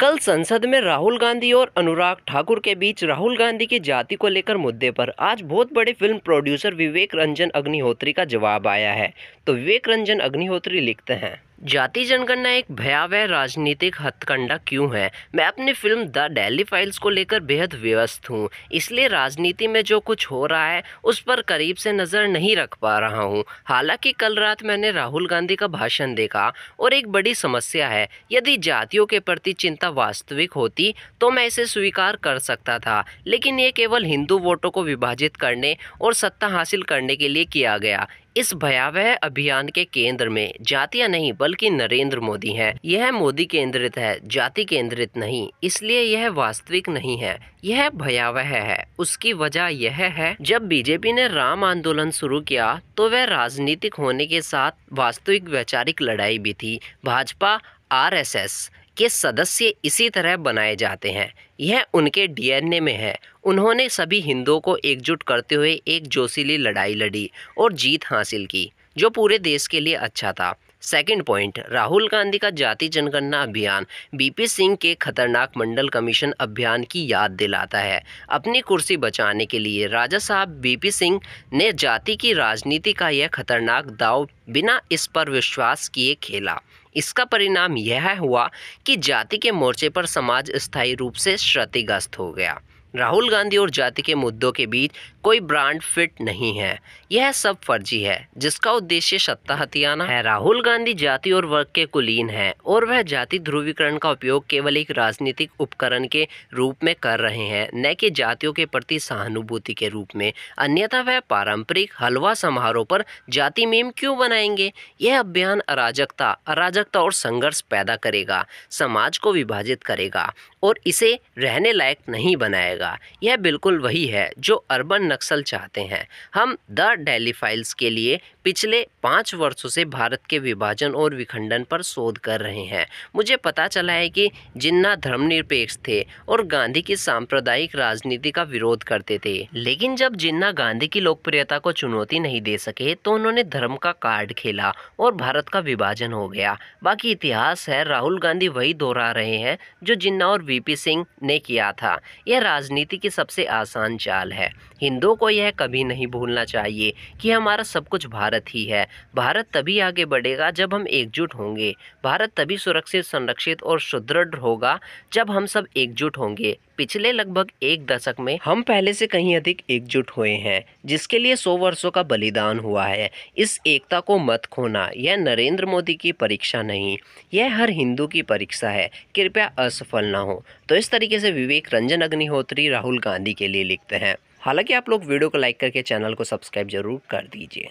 कल संसद में राहुल गांधी और अनुराग ठाकुर के बीच राहुल गांधी की जाति को लेकर मुद्दे पर आज बहुत बड़े फिल्म प्रोड्यूसर विवेक रंजन अग्निहोत्री का जवाब आया है तो विवेक रंजन अग्निहोत्री लिखते हैं जाति जनगणना एक भयावह राजनीतिक हथकंडा क्यों है मैं अपनी फिल्म द डेली फाइल्स को लेकर बेहद व्यस्त हूँ इसलिए राजनीति में जो कुछ हो रहा है उस पर करीब से नज़र नहीं रख पा रहा हूँ हालांकि कल रात मैंने राहुल गांधी का भाषण देखा और एक बड़ी समस्या है यदि जातियों के प्रति चिंता वास्तविक होती तो मैं इसे स्वीकार कर सकता था लेकिन ये केवल हिंदू वोटों को विभाजित करने और सत्ता हासिल करने के लिए किया गया इस भयावह अभियान के केंद्र में जातियां नहीं बल्कि नरेंद्र मोदी हैं यह मोदी केंद्रित है जाति केंद्रित नहीं इसलिए यह वास्तविक नहीं है यह भयावह है उसकी वजह यह है जब बीजेपी ने राम आंदोलन शुरू किया तो वह राजनीतिक होने के साथ वास्तविक वैचारिक लड़ाई भी थी भाजपा आरएसएस के सदस्य इसी तरह बनाए जाते हैं यह उनके डीएनए में है उन्होंने सभी हिंदुओं को एकजुट करते हुए एक जोशीली लड़ाई लड़ी और जीत हासिल की जो पूरे देश के लिए अच्छा था सेकंड पॉइंट राहुल गांधी का जाति जनगणना अभियान बीपी सिंह के खतरनाक मंडल कमीशन अभियान की याद दिलाता है अपनी कुर्सी बचाने के लिए राजा साहब बीपी सिंह ने जाति की राजनीति का यह खतरनाक दाव बिना इस पर विश्वास किए खेला इसका परिणाम यह हुआ कि जाति के मोर्चे पर समाज स्थायी रूप से क्षतिग्रस्त हो गया राहुल गांधी और जाति के मुद्दों के बीच कोई ब्रांड फिट नहीं है यह सब फर्जी है जिसका उद्देश्य सत्ता हथियाना है राहुल गांधी जाति और वर्ग के कुलीन है और वह जाति ध्रुवीकरण का उपयोग केवल एक राजनीतिक उपकरण के रूप में कर रहे हैं न कि जातियों के प्रति सहानुभूति के रूप में अन्यथा वह पारंपरिक हलवा समारोह पर जाति मीम क्यों बनाएंगे यह अभियान अराजकता अराजकता और संघर्ष पैदा करेगा समाज को विभाजित करेगा और इसे रहने लायक नहीं बनाएगा जाएगा यह बिल्कुल वही है जो अर्बन नक्सल चाहते हैं हम द डेली फाइल्स के लिए पिछले पाँच वर्षों से भारत के विभाजन और विखंडन पर शोध कर रहे हैं मुझे पता चला है कि जिन्ना धर्मनिरपेक्ष थे और गांधी की सांप्रदायिक राजनीति का विरोध करते थे लेकिन जब जिन्ना गांधी की लोकप्रियता को चुनौती नहीं दे सके तो उन्होंने धर्म का कार्ड खेला और भारत का विभाजन हो गया बाकी इतिहास है राहुल गांधी वही दोहरा रहे हैं जो जिन्ना और वीपी सिंह ने किया था यह राज राजनीति की सबसे आसान चाल है हिंदुओं को यह कभी नहीं भूलना चाहिए कि हमारा सब कुछ भारत ही है भारत तभी आगे बढ़ेगा जब हम एकजुट होंगे भारत तभी सुरक्षित संरक्षित और सुदृढ़ होगा जब हम सब एकजुट होंगे पिछले लगभग एक दशक में हम पहले से कहीं अधिक एकजुट हुए हैं जिसके लिए सौ वर्षों का बलिदान हुआ है इस एकता को मत खोना यह नरेंद्र मोदी की परीक्षा नहीं यह हर हिंदू की परीक्षा है कृपया असफल ना हो तो इस तरीके से विवेक रंजन अग्निहोत्री राहुल गांधी के लिए लिखते हैं हालांकि आप लोग वीडियो को लाइक करके चैनल को सब्सक्राइब जरूर कर दीजिए